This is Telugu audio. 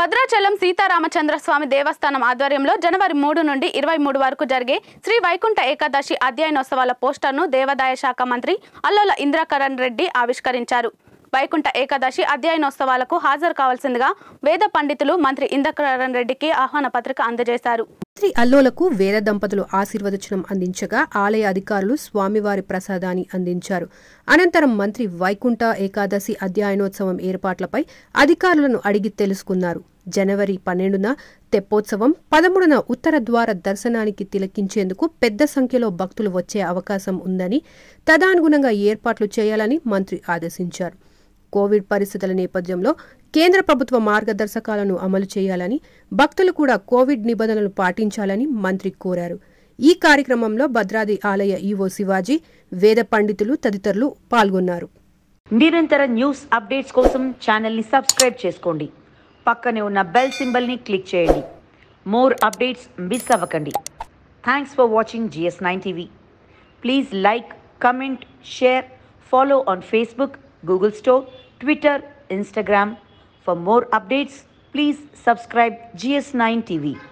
భద్రాచలం సీతారామచంద్రస్వామి దేవస్థానం ఆధ్వర్యంలో జనవరి మూడు నుండి ఇరవై మూడు వరకు జరిగే శ్రీ వైకుంఠ ఏకాదశి అధ్యయనోత్సవాల పోస్టర్ను దేవాదాయ శాఖ మంత్రి అల్లోల ఇంద్రకరణ్ రెడ్డి ఆవిష్కరించారు వైకుంఠ ఏకాదశి అధ్యయనోత్సవాలకు హాజరు కావాల్సిందిగా వేద పండితులు మంత్రి ఇంద్రకరణ్ రెడ్డికి ఆహ్వాన పత్రిక అందజేశారు శాస్త్రి అల్లోలకు వేద దంపతులు ఆశీర్వదచనం అందించగా ఆలయ అధికారులు స్వామివారి ప్రసాదాన్ని అందించారు అనంతరం మంత్రి వైకుంఠ ఏకాదశి అధ్యయనోత్సవం ఏర్పాట్లపై అధికారులను అడిగి తెలుసుకున్నారు జనవరి పన్నెండున తెప్పోత్సవం పదమూడున ఉత్తర ద్వార దర్శనానికి తిలకించేందుకు పెద్ద సంఖ్యలో భక్తులు వచ్చే అవకాశం ఉందని తదానుగుణంగా ఏర్పాట్లు చేయాలని మంత్రి ఆదేశించారు కోవిడ్ పరిస్థితుల నేపథ్యంలో కేంద్ర ప్రభుత్వ మార్గదర్శకాలను అమలు చేయాలని భక్తులు కూడా కోవిడ్ నిబంధనలు పాటించాలని మంత్రి కోరారు ఈ కార్యక్రమంలో భద్రాది ఆలయ ఈవో శివాజీ వేద పండితులు తదితరులు పాల్గొన్నారు నిరంతర న్యూస్ అప్డేట్స్ కోసం ని సబ్స్క్రైబ్ చేసుకోండి పక్కనే ఉన్న బెల్ సింబల్ని క్లిక్ చేయండి మోర్ అప్డేట్స్ మిస్ అవ్వకండి thanks for watching GS nine TV please like comment share follow on Facebook Google store Twitter Instagram For more updates, please subscribe GS9 TV.